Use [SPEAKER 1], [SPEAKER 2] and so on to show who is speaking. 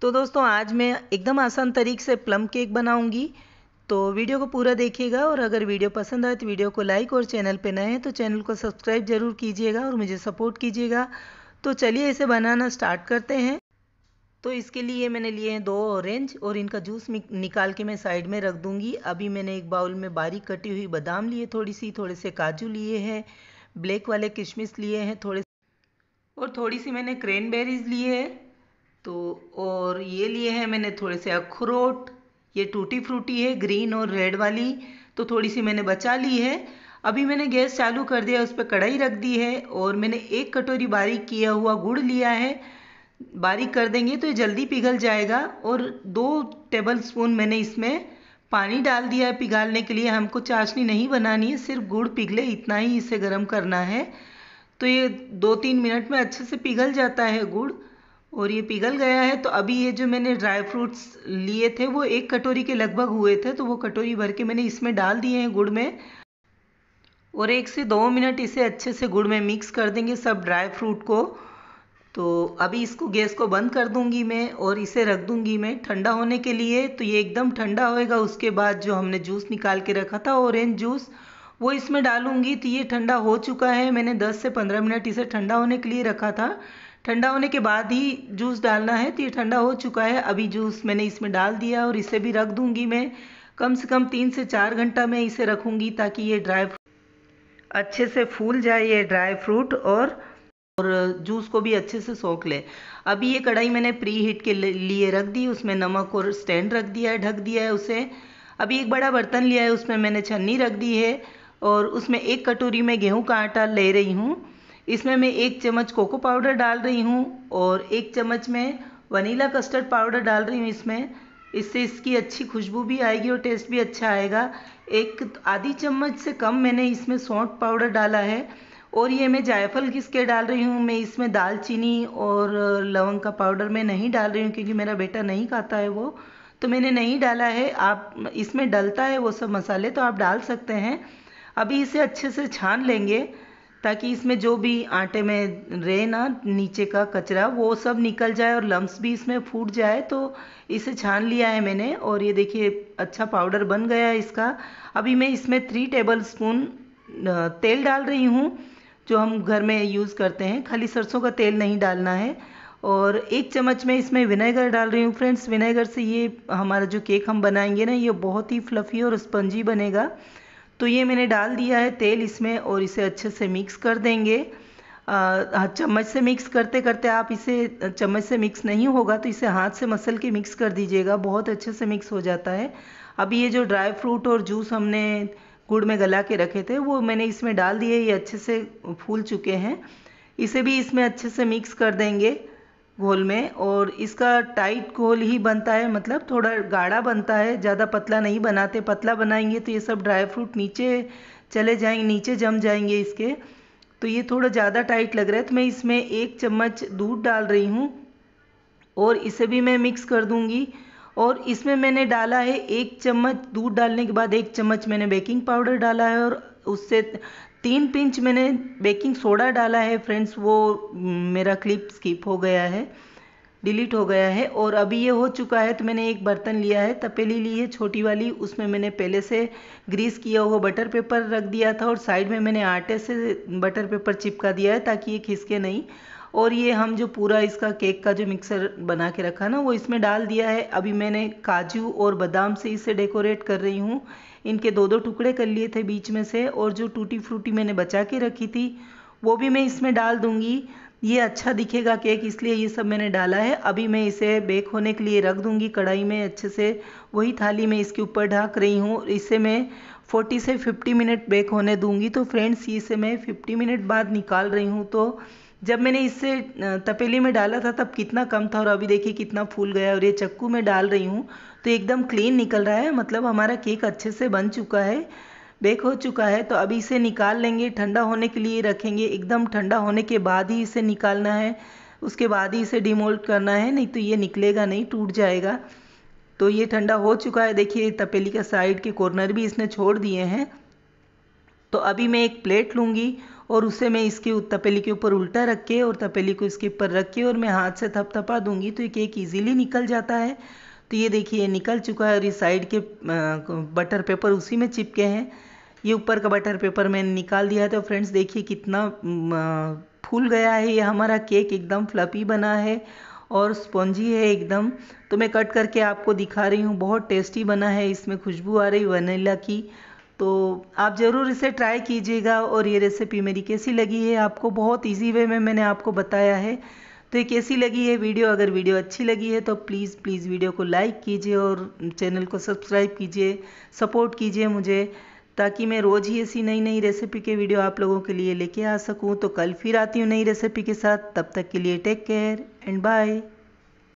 [SPEAKER 1] तो दोस्तों आज मैं एकदम आसान तरीके से प्लम केक बनाऊंगी तो वीडियो को पूरा देखिएगा और अगर वीडियो पसंद आए तो वीडियो को लाइक और चैनल पे नए हैं तो चैनल को सब्सक्राइब जरूर कीजिएगा और मुझे सपोर्ट कीजिएगा तो चलिए इसे बनाना स्टार्ट करते हैं तो इसके लिए मैंने लिए हैं दो ऑरेंज और इनका जूस निकाल के मैं साइड में रख दूंगी अभी मैंने एक बाउल में बारीक कटी हुई बादाम लिए थोड़ी सी थोड़े से काजू लिए हैं ब्लैक वाले किशमिश लिए हैं थोड़े और थोड़ी सी मैंने क्रेनबेरीज लिए है तो और ये लिए हैं मैंने थोड़े से अखरोट ये टूटी फ्रूटी है ग्रीन और रेड वाली तो थोड़ी सी मैंने बचा ली है अभी मैंने गैस चालू कर दिया उस पर कढ़ाई रख दी है और मैंने एक कटोरी बारीक किया हुआ गुड़ लिया है बारीक कर देंगे तो ये जल्दी पिघल जाएगा और दो टेबल स्पून मैंने इसमें पानी डाल दिया है पिघालने के लिए हमको चाशनी नहीं बनानी है सिर्फ गुड़ पिघले इतना ही इसे गर्म करना है तो ये दो तीन मिनट में अच्छे से पिघल जाता है गुड़ और ये पिघल गया है तो अभी ये जो मैंने ड्राई फ्रूट्स लिए थे वो एक कटोरी के लगभग हुए थे तो वो कटोरी भर के मैंने इसमें डाल दिए हैं गुड़ में और एक से दो मिनट इसे अच्छे से गुड़ में मिक्स कर देंगे सब ड्राई फ्रूट को तो अभी इसको गैस को बंद कर दूंगी मैं और इसे रख दूंगी मैं ठंडा होने के लिए तो ये एकदम ठंडा होएगा उसके बाद जो हमने जूस निकाल के रखा था ऑरेंज जूस वो इसमें डालूंगी तो ये ठंडा हो चुका है मैंने 10 से 15 मिनट इसे ठंडा होने के लिए रखा था ठंडा होने के बाद ही जूस डालना है तो ये ठंडा हो चुका है अभी जूस मैंने इसमें डाल दिया और इसे भी रख दूंगी मैं कम से कम तीन से चार घंटा मैं इसे रखूंगी ताकि ये ड्राई अच्छे से फूल जाए ये ड्राई फ्रूट और और जूस को भी अच्छे से सोख ले अभी ये कढ़ाई मैंने प्री हीट के लिए रख दी उसमें नमक और स्टैंड रख दिया है ढक दिया है उसे अभी एक बड़ा बर्तन लिया है उसमें मैंने छन्नी रख दी है और उसमें एक कटोरी में गेहूं का आटा ले रही हूँ इसमें मैं एक चम्मच कोको पाउडर डाल रही हूँ और एक चम्मच में वनीला कस्टर्ड पाउडर डाल रही हूँ इसमें इससे इसकी अच्छी खुशबू भी आएगी और टेस्ट भी अच्छा आएगा एक आधी चम्मच से कम मैंने इसमें सौंठ पाउडर डाला है और ये मैं जायफल घिस के डाल रही हूँ मैं इसमें दालचीनी और लवंग का पाउडर मैं नहीं डाल रही हूँ क्योंकि मेरा बेटा नहीं खाता है वो तो मैंने नहीं डाला है आप इसमें डलता है वो सब मसाले तो आप डाल सकते हैं अभी इसे अच्छे से छान लेंगे ताकि इसमें जो भी आटे में रहे ना नीचे का कचरा वो सब निकल जाए और लम्स भी इसमें फूट जाए तो इसे छान लिया है मैंने और ये देखिए अच्छा पाउडर बन गया है इसका अभी मैं इसमें थ्री टेबल स्पून तेल डाल रही हूँ जो हम घर में यूज़ करते हैं खाली सरसों का तेल नहीं डालना है और एक चम्मच में इसमें विनेगर डाल रही हूँ फ्रेंड्स विनेगर से ये हमारा जो केक हम बनाएंगे ना ये बहुत ही फ्लफ़ी और स्पंजी बनेगा तो ये मैंने डाल दिया है तेल इसमें और इसे अच्छे से मिक्स कर देंगे हाँ, चम्मच से मिक्स करते करते आप इसे चम्मच से मिक्स नहीं होगा तो इसे हाथ से मसल के मिक्स कर दीजिएगा बहुत अच्छे से मिक्स हो जाता है अभी ये जो ड्राई फ्रूट और जूस हमने गुड़ में गला के रखे थे वो मैंने इसमें डाल दिए ये अच्छे से फूल चुके हैं इसे भी इसमें अच्छे से मिक्स कर देंगे घोल में और इसका टाइट घोल ही बनता है मतलब थोड़ा गाढ़ा बनता है ज़्यादा पतला नहीं बनाते पतला बनाएंगे तो ये सब ड्राई फ्रूट नीचे चले जाएंगे नीचे जम जाएंगे इसके तो ये थोड़ा ज़्यादा टाइट लग रहा है तो मैं इसमें एक चम्मच दूध डाल रही हूँ और इसे भी मैं मिक्स कर दूँगी और इसमें मैंने डाला है एक चम्मच दूध डालने के बाद एक चम्मच मैंने बेकिंग पाउडर डाला है और उससे तीन पिंच मैंने बेकिंग सोडा डाला है फ्रेंड्स वो मेरा क्लिप स्किप हो गया है डिलीट हो गया है और अभी ये हो चुका है तो मैंने एक बर्तन लिया है तपेली ली है छोटी वाली उसमें मैंने पहले से ग्रीस किया हुआ बटर पेपर रख दिया था और साइड में मैंने आटे से बटर पेपर चिपका दिया है ताकि ये खिसके नहीं और ये हम जो पूरा इसका केक का जो मिक्सर बना के रखा ना वो इसमें डाल दिया है अभी मैंने काजू और बादाम से इसे डेकोरेट कर रही हूँ इनके दो दो टुकड़े कर लिए थे बीच में से और जो टूटी फ्रूटी मैंने बचा के रखी थी वो भी मैं इसमें डाल दूँगी ये अच्छा दिखेगा केक इसलिए ये सब मैंने डाला है अभी मैं इसे बेक होने के लिए रख दूंगी कढ़ाई में अच्छे से वही थाली में इसके ऊपर ढाक रही हूँ इसे मैं 40 से 50 मिनट बेक होने दूँगी तो फ्रेंड्स इसे मैं 50 मिनट बाद निकाल रही हूँ तो जब मैंने इसे तपेली में डाला था तब कितना कम था और अभी देखिए कितना फूल गया और ये चक्कू में डाल रही हूँ तो एकदम क्लीन निकल रहा है मतलब हमारा केक अच्छे से बन चुका है बेक हो चुका है तो अभी इसे निकाल लेंगे ठंडा होने के लिए रखेंगे एकदम ठंडा होने के बाद ही इसे निकालना है उसके बाद ही इसे डिमोल्ट करना है नहीं तो ये निकलेगा नहीं टूट जाएगा तो ये ठंडा हो चुका है देखिए तपेली का साइड के कॉर्नर भी इसने छोड़ दिए हैं तो अभी मैं एक प्लेट लूँगी और उसे मैं इसके तपेली के ऊपर उल्टा रख के और तपेली को इसके ऊपर रख के और मैं हाथ से थपथपा दूंगी तो ये केक ईजिली निकल जाता है तो ये देखिए निकल चुका है और ये साइड के बटर पेपर उसी में चिपके हैं ये ऊपर का बटर पेपर मैंने निकाल दिया है तो फ्रेंड्स देखिए कितना फूल गया है ये हमारा केक एकदम फ्लपी बना है और स्पॉन्जी है एकदम तो मैं कट करके आपको दिखा रही हूँ बहुत टेस्टी बना है इसमें खुशबू आ रही वनीला की तो आप ज़रूर इसे ट्राई कीजिएगा और ये रेसिपी मेरी कैसी लगी है आपको बहुत इजी वे में मैंने आपको बताया है तो ये कैसी लगी है वीडियो अगर वीडियो अच्छी लगी है तो प्लीज़ प्लीज़ वीडियो को लाइक कीजिए और चैनल को सब्सक्राइब कीजिए सपोर्ट कीजिए मुझे ताकि मैं रोज़ ही ऐसी नई नई रेसिपी के वीडियो आप लोगों के लिए लेके आ सकूं तो कल फिर आती हूँ नई रेसिपी के साथ तब तक के लिए टेक केयर एंड बाय